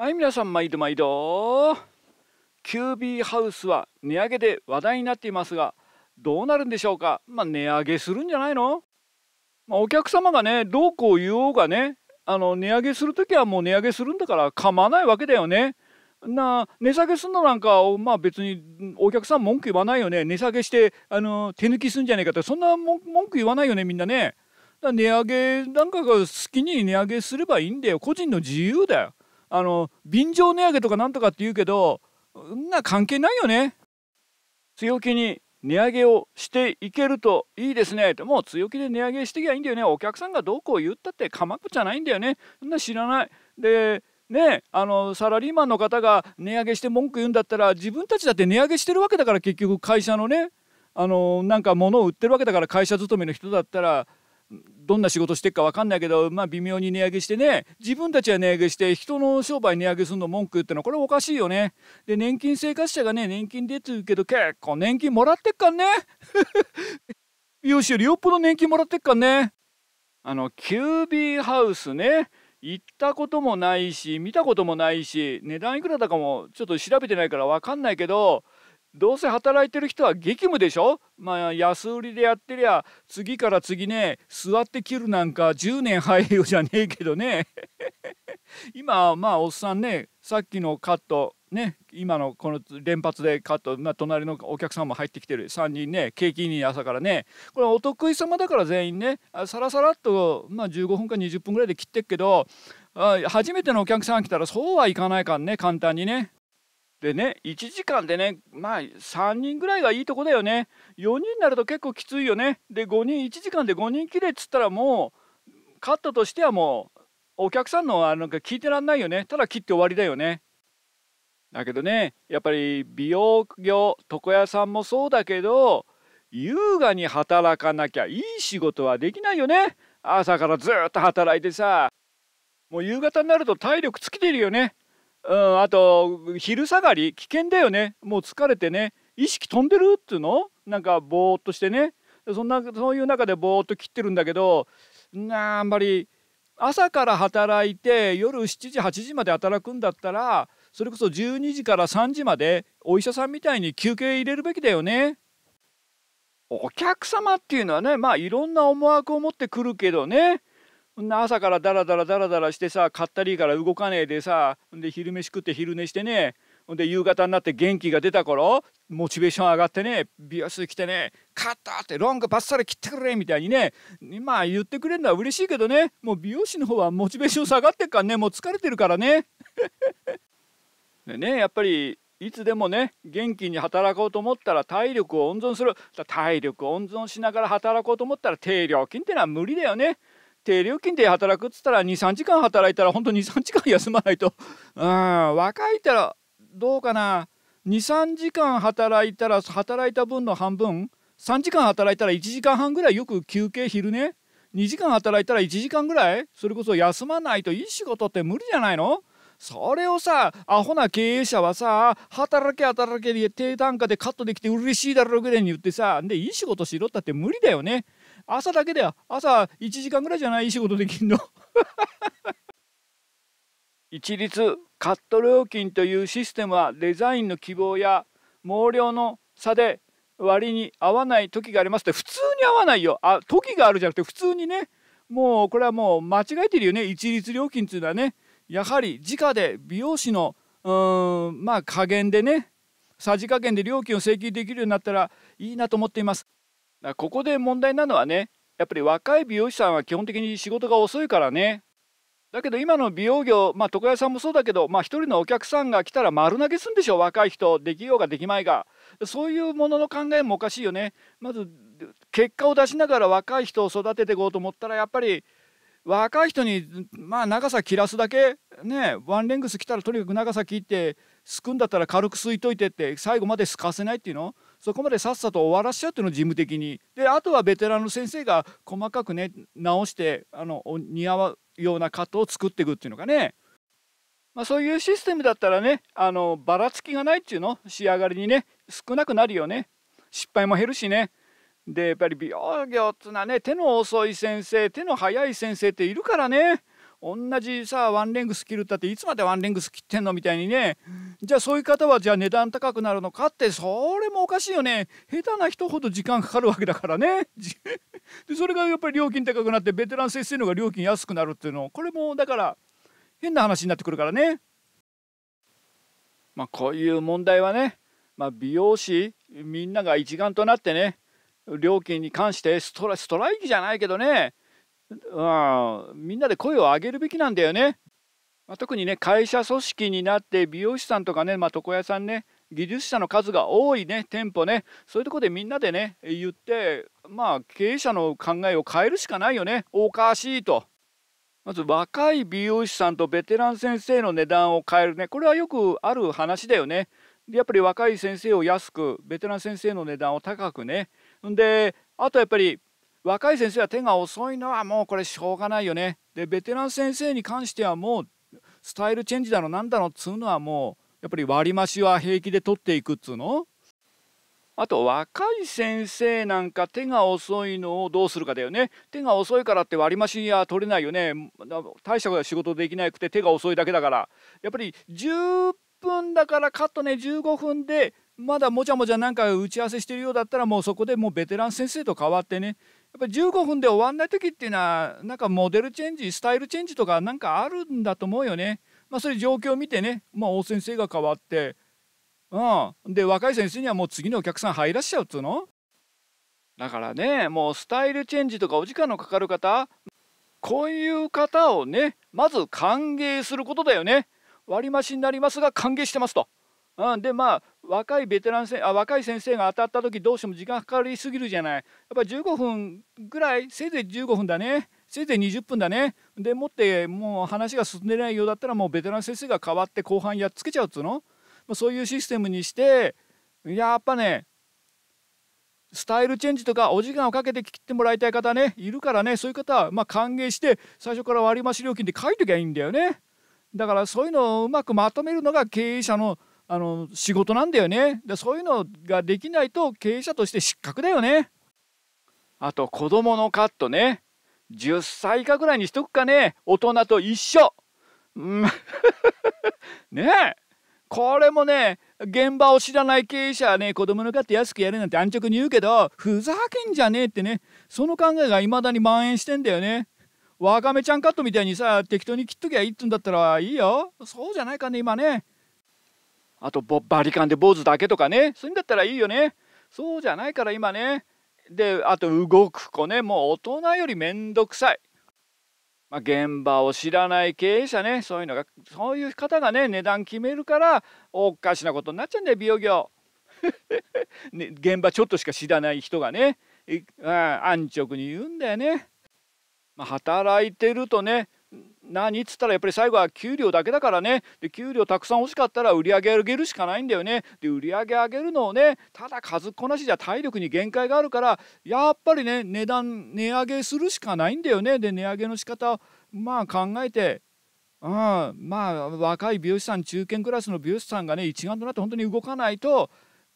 はい皆さん毎度毎度キュービーハウスは値上げで話題になっていますがどうなるんでしょうかまあ値上げするんじゃないの、まあ、お客様がねどうこう言おうがねあの値上げする時はもう値上げするんだから構わないわけだよね。な値下げすんのなんかまあ別にお客さん文句言わないよね値下げしてあの手抜きすんじゃねえかってそんな文句言わないよねみんなね。値上げなんかが好きに値上げすればいいんだよ個人の自由だよ。あの便乗値上げとかなんとかって言うけどんな関係ないよね強気に値上げをしていけるといいですねってもう強気で値上げしてきゃいいんだよねお客さんがどうこう言ったってかまっちじゃないんだよねそんな知らないでねあのサラリーマンの方が値上げして文句言うんだったら自分たちだって値上げしてるわけだから結局会社のねあのなんか物を売ってるわけだから会社勤めの人だったらどんな仕事してっか分かんないけどまあ微妙に値上げしてね自分たちは値上げして人の商売値上げするの文句言ってのはこれおかしいよね。で年金生活者がね年金出てるけど結構年金もらってっかんね。美容師よりよっぽど年金もらってっかんね。あのキュービーハウスね行ったこともないし見たこともないし値段いくらだかもちょっと調べてないから分かんないけどどうせ働いてる人は激務でしょまあ安売りでやってりゃ次から次ね座って切るなんか10年入るよじゃねえけどね 今まあおっさんねさっきのカットね今のこの連発でカット、まあ、隣のお客さんも入ってきてる3人ね景気いい朝からねこれお得意様だから全員ねさらさらっと、まあ、15分か20分ぐらいで切ってっけど初めてのお客さんが来たらそうはいかないからね簡単にねでね1時間でねまあ3人ぐらいがいいとこだよね4人になると結構きついよねで5人1時間で5人きれいっつったらもうカットとしてはもうお客さんのあなんか聞いてらんないよねただ切って終わりだよねだけどねやっぱり美容業床屋さんもそうだけど優雅に働かなきゃいい仕事はできないよね朝からずっと働いてさもう夕方になると体力尽きてるよねうん、あと昼下がり危険だよねもう疲れてね意識飛んでるっていうのなんかぼーっとしてねそんなそういう中でぼーっと切ってるんだけどなあんまり朝から働いて夜7時8時まで働くんだったらそれこそ12時から3時までお医者さんみたいに休憩入れるべきだよね。お客様っていうのはねまあいろんな思惑を持ってくるけどねん朝からダラダラダラダラしてさ買ったりから動かねえでさで昼飯食って昼寝してねほんで夕方になって元気が出た頃モチベーション上がってね美容室来てね「カット!」ってロングバッサリ切ってくれみたいにねまあ言ってくれるのは嬉しいけどねもう美容師の方はモチベーション下がってっからねもう疲れてるからね。でねやっぱりいつでもね元気に働こうと思ったら体力を温存する体力を温存しながら働こうと思ったら定量金ってのは無理だよね。低料金で働くっつったら23時間働いたらほんと23時間休まないと うん若いたらどうかな23時間働いたら働いた分の半分3時間働いたら1時間半ぐらいよく休憩昼寝2時間働いたら1時間ぐらいそれこそ休まないといい仕事って無理じゃないのそれをさアホな経営者はさ働け働けで低単価でカットできて嬉しいだろうぐらいに言ってさでいい仕事しろったって無理だよね。朝だけだよ朝1時間ぐらいじゃない仕事できんの 一律カット料金というシステムはデザインの希望や毛量の差で割に合わない時がありますって普通に合わないよあ時があるじゃなくて普通にねもうこれはもう間違えてるよね一律料金っていうのはねやはり直で美容師のうんまあ加減でねさじ加減で料金を請求できるようになったらいいなと思っています。だここで問題なのはねやっぱり若い美容師さんは基本的に仕事が遅いからねだけど今の美容業まあ床屋さんもそうだけどまあ一人のお客さんが来たら丸投げするんでしょ若い人できようができまいがそういうものの考えもおかしいよねまず結果を出しながら若い人を育てていこうと思ったらやっぱり若い人にまあ長さ切らすだけねワンレングス来たらとにかく長さ切ってすくんだったら軽くすいといてって最後まですかせないっていうのそこまでさっさと終わらしちゃうっていうの事務的にであとはベテランの先生が細かくね直してあの似合うようなカットを作っていくっていうのがね、まあ、そういうシステムだったらねあのばらつきがないっていうの仕上がりにね少なくなるよね失敗も減るしねでやっぱり美容業っていうのはね手の遅い先生手の速い先生っているからね同じさワンレングス切るったっていつまでワンレングス切ってんのみたいにねじゃあそういう方はじゃあ値段高くなるのかってそれもおかしいよね下手な人ほど時間かかるわけだからね でそれがやっぱり料金高くなってベテラン先生の方が料金安くなるっていうのこれもだから変な話になってくるからねまあこういう問題はね、まあ、美容師みんなが一丸となってね料金に関してストラストライキじゃないけどねあみんなで声を上げるべきなんだよね。まあ、特にね会社組織になって美容師さんとかね、まあ、床屋さんね技術者の数が多いね店舗ねそういうとこでみんなでね言ってまあ経営者の考えを変えるしかないよねおかしいと。まず若い美容師さんとベテラン先生の値段を変えるねこれはよくある話だよね。でやっぱり若い先生を安くベテラン先生の値段を高くね。であとやっぱり若い先生は手が遅いのはもうこれしょうがないよね。でベテラン先生に関してはもうスタイルチェンジだの何だのっつうのはもうやっぱり割増は平気で取っていくっつうのあと若い先生なんか手が遅いのをどうするかだよね手が遅いからって割増は取れないよね大した仕事できなくて手が遅いだけだからやっぱり10分だからカットね15分でまだもちゃもちゃなんか打ち合わせしてるようだったらもうそこでもうベテラン先生と変わってねぱり15分で終わんない時っていうのはなんかモデルチェンジスタイルチェンジとかなんかあるんだと思うよね。まあ、そういう状況を見てね、まあ、大先生が変わって、うん、で若い先生にはもう次のお客さん入らしちゃうっつうのだからねもうスタイルチェンジとかお時間のかかる方こういう方をねまず歓迎することだよね。割増になりますが歓迎してますと。うん、でまあ若いベテランせあ若い先生が当たった時どうしても時間かかりすぎるじゃないやっぱ15分ぐらいせいぜい15分だねせいぜい20分だねでもってもう話が進んでないようだったらもうベテラン先生が代わって後半やっつけちゃうっつうの、まあ、そういうシステムにしてやっぱねスタイルチェンジとかお時間をかけて切ってもらいたい方ねいるからねそういう方はま歓迎して最初から割増料金で書いときゃいいんだよねだからそういうのをうまくまとめるのが経営者のあの仕事なんだよねでそういうのができないと経営者として失格だよねあと子どものカットね10歳以下ぐらいにしとくかね大人と一緒うん ねえこれもね現場を知らない経営者はね子供のカット安くやるなんて安直に言うけどふざけんじゃねえってねその考えが未だに蔓延してんだよねわかめちゃんカットみたいにさ適当に切っときゃいいってんだったらいいよそうじゃないかね今ねあとバリカンで坊主だけとかねそういうんだったらいいよねそうじゃないから今ねであと動く子ねもう大人より面倒くさい、まあ、現場を知らない経営者ねそういうのがそういう方がね値段決めるからおかしなことになっちゃうんだよ美容業、ね、現場ちょっとしか知らない人がね安直に言うんだよね、まあ、働いてるとね何っつったらやっぱり最後は給料だけだからねで給料たくさん欲しかったら売り上げ上げるしかないんだよねで売り上げ上げるのをねただ数っこなしじゃ体力に限界があるからやっぱりね値段値上げするしかないんだよねで値上げの仕方まあ考えてまあ若い美容師さん中堅クラスの美容師さんがね一丸となって本当に動かないと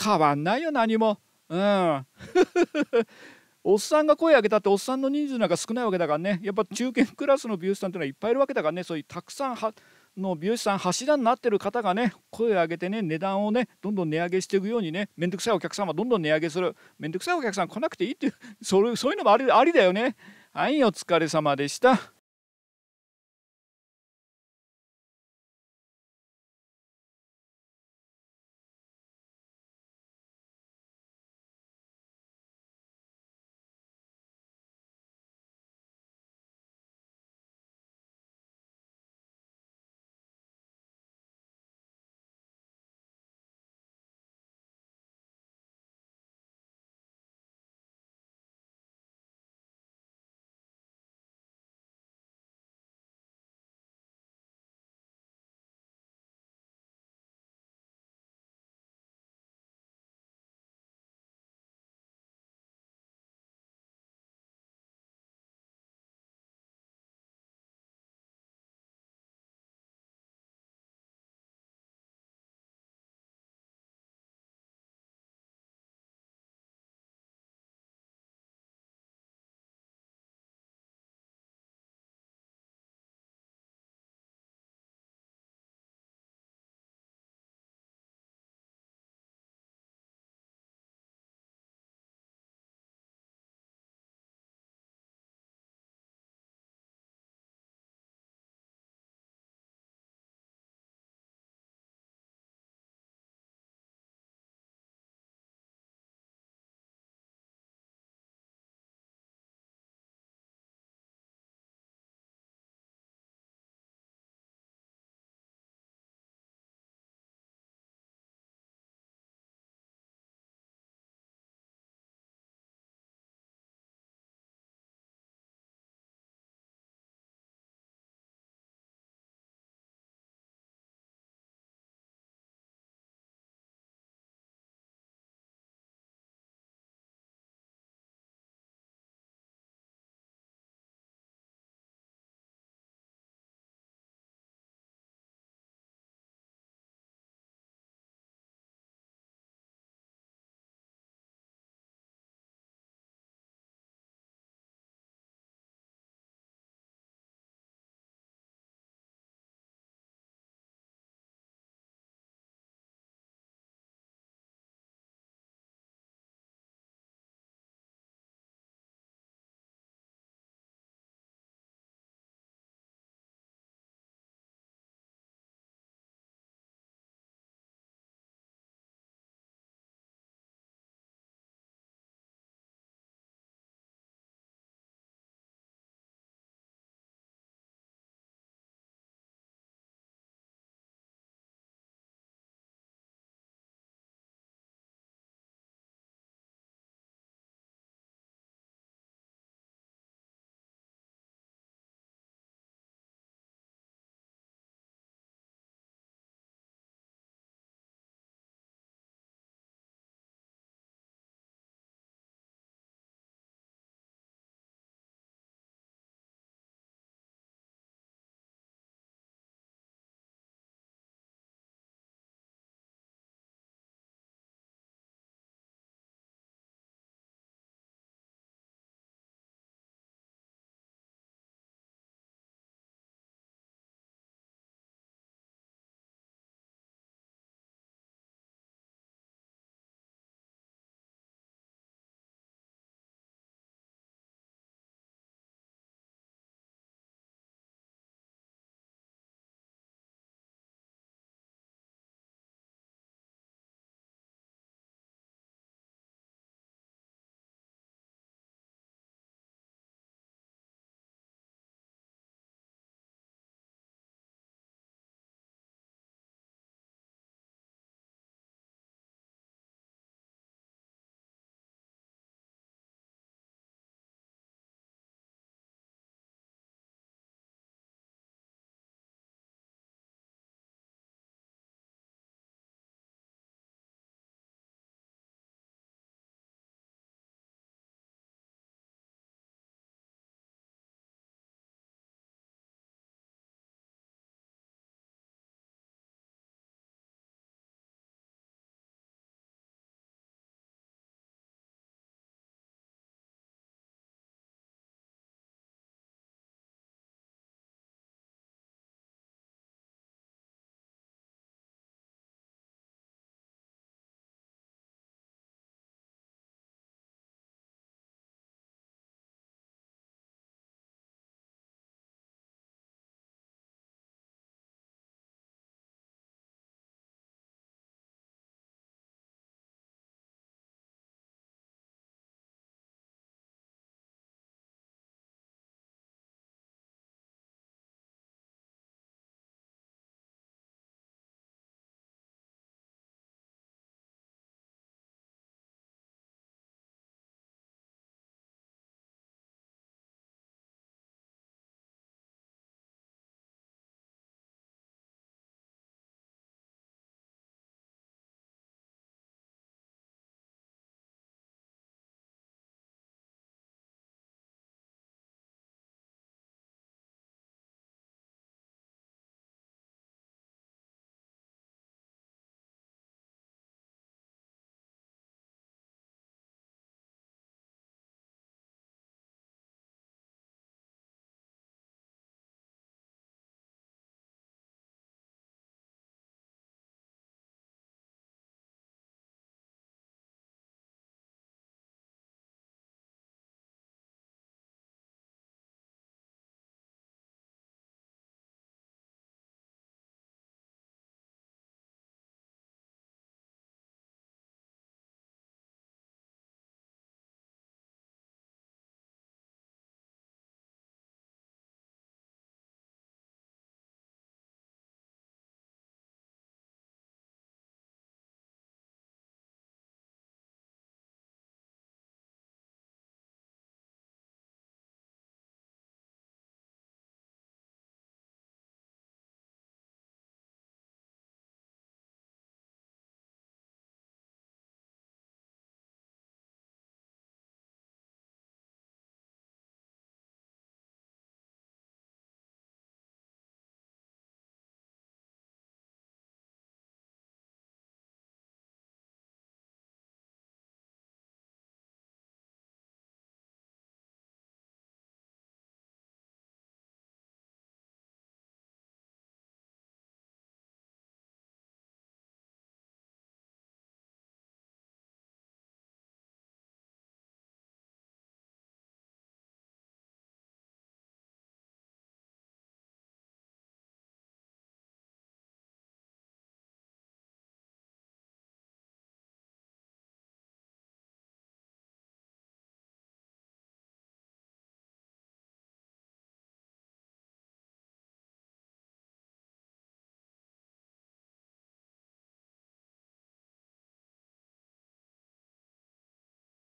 変わんないよ何も。うんおっさんが声上げたっておっさんの人数なんか少ないわけだからねやっぱ中堅クラスの美容師さんっていうのはいっぱいいるわけだからねそういうたくさんはの美容師さん柱になってる方がね声を上げてね値段をねどんどん値上げしていくようにね面倒くさいお客さんはどんどん値上げする面倒くさいお客さん来なくていいっていうそれそういうのもありありだよねはいお疲れ様でした。